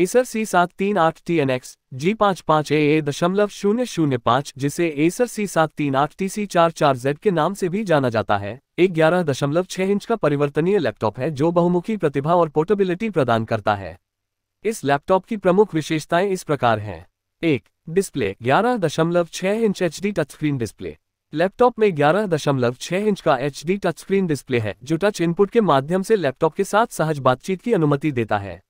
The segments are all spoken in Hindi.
एसर सी सात तीन आठ टी एन एक्स जी पाँच पाँच ए ए दशमलव शून्य शून्य पाँच जिसे एसर सी सात तीन आठ टी सी चार चार जेड के नाम से भी जाना जाता है एक ग्यारह दशमलव छह इंच का परिवर्तनीय लैपटॉप है जो बहुमुखी प्रतिभा और पोर्टेबिलिटी प्रदान करता है इस लैपटॉप की प्रमुख विशेषताएं इस प्रकार हैं एक डिस्प्ले ग्यारह दशमलव छह inch H D touch screen display laptop में ग्यारह दशमलव छह इंच का H D touch screen display है जो टच इनपुट के माध्यम से लैपटॉप के साथ सहज बातचीत की अनुमति देता है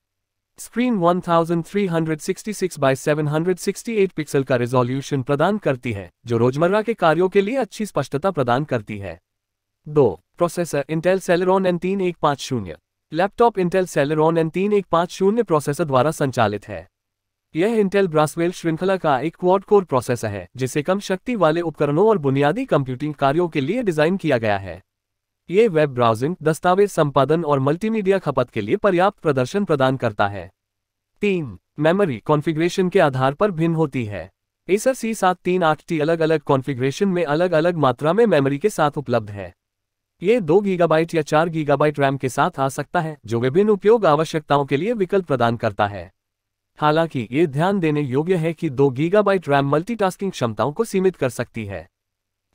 स्क्रीन 1366 बाय 768 पिक्सल का रेजोल्यूशन प्रदान करती है जो रोजमर्रा के कार्यों के लिए अच्छी स्पष्टता प्रदान करती है दो प्रोसेसर इंटेल सेलरॉन एन तीन एक पाँच शून्य लैपटॉप इंटेल सेलरॉन एन तीन एक पाँच शून्य प्रोसेसर द्वारा संचालित है यह इंटेल ब्रासवेल श्रृंखला का एक क्वाड कोर प्रोसेसर है जिसे कम शक्ति वाले उपकरणों और बुनियादी कंप्यूटिंग कार्यों के लिए डिजाइन किया गया है ये वेब ब्राउजिंग दस्तावेज संपादन और मल्टीमीडिया खपत के लिए पर्याप्त प्रदर्शन प्रदान करता है तीन मेमोरी कॉन्फ़िगरेशन के आधार पर भिन्न होती है एसर सी सात तीन आठ टी अलग अलग कॉन्फ़िगरेशन में अलग अलग मात्रा में मेमोरी के साथ उपलब्ध है ये दो गीगाबाइट या चार गीगाबाइट रैम के साथ आ सकता है जो विभिन्न उपयोग आवश्यकताओं के लिए विकल्प प्रदान करता है हालांकि ये ध्यान देने योग्य है कि दो गीगाबाइट रैम मल्टीटास्किंग क्षमताओं को सीमित कर सकती है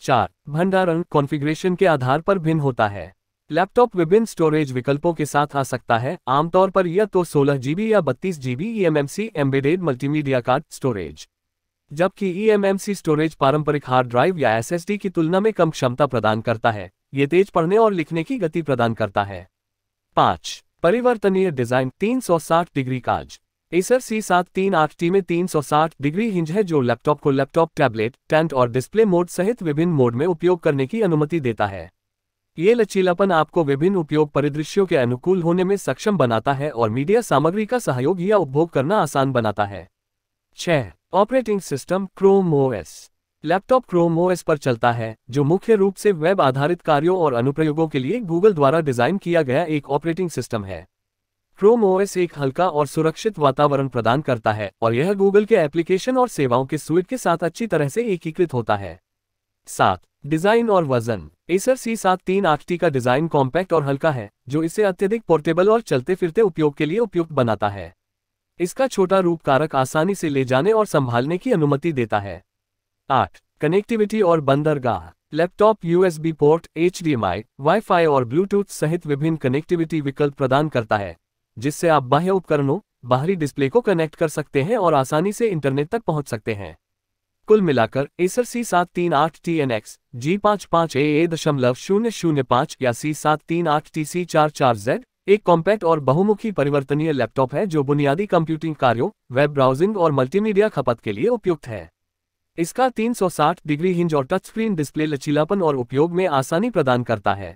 चार भंडारण कॉन्फ़िगरेशन के आधार पर भिन्न होता है लैपटॉप विभिन्न स्टोरेज विकल्पों के साथ आ सकता है आमतौर पर यह तो सोलह जीबी या बत्तीस GB eMMC embedded multimedia card storage जबकि ईएमएमसी e स्टोरेज पारंपरिक हार्ड ड्राइव या एसएसडी की तुलना में कम क्षमता प्रदान करता है ये तेज पढ़ने और लिखने की गति प्रदान करता है पांच परिवर्तनीय डिजाइन 360 डिग्री काज एसर सी सात तीन आठ टी में साठ डिग्री हिंज है जो लैपटॉप को लैपटॉप टैबलेट टेंट और डिस्प्ले मोड सहित विभिन्न मोड में उपयोग करने की अनुमति देता है ये लचीलापन आपको विभिन्न उपयोग परिदृश्यों के अनुकूल होने में सक्षम बनाता है और मीडिया सामग्री का सहयोग या उपभोग करना आसान बनाता है छह operating system Chrome OS laptop Chrome OS पर चलता है जो मुख्य रूप से वेब आधारित कार्यों और अनुप्रयोगों के लिए गूगल द्वारा डिजाइन किया गया एक ऑपरेटिंग सिस्टम है क्रोम ओएस एक हल्का और सुरक्षित वातावरण प्रदान करता है और यह गूगल के एप्लीकेशन और सेवाओं के स्वीट के साथ अच्छी तरह से एकीकृत होता है सात डिजाइन और वजन एसर सी सात तीन आठ टी का डिजाइन कॉम्पैक्ट और हल्का है जो इसे अत्यधिक पोर्टेबल और चलते फिरते उपयोग के लिए उपयुक्त बनाता है इसका छोटा रूप कारक आसानी से ले जाने और संभालने की अनुमति देता है आठ कनेक्टिविटी और बंदरगाह laptop USB port H D wifi और ब्लूटूथ सहित विभिन्न कनेक्टिविटी विकल्प प्रदान करता है जिससे आप बाह्य उपकरणों बाहरी डिस्प्ले को कनेक्ट कर सकते हैं और आसानी से इंटरनेट तक पहुंच सकते हैं कुल मिलाकर एसर सी सात तीन आठ टी एन एक्स जी पाँच पाँच ए ए दशमलव शून्य शून्य पाँच या सी सात तीन आठ टी सी चार चार जेड एक कॉम्पैक्ट और बहुमुखी परिवर्तनीय लैपटॉप है जो बुनियादी कंप्यूटिंग कार्यों वेब ब्राउजिंग और मल्टीमीडिया खपत के लिए उपयुक्त है इसका 360 डिग्री हिंज और टच स्क्रीन डिस्प्ले लचीलापन और उपयोग में आसानी प्रदान करता है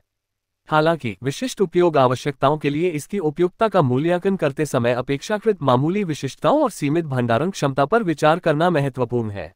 हालांकि विशिष्ट उपयोग आवश्यकताओं के लिए इसकी उपयुक्तता का मूल्यांकन करते समय अपेक्षाकृत मामूली विशिष्टताओं और सीमित भंडारण क्षमता पर विचार करना महत्वपूर्ण है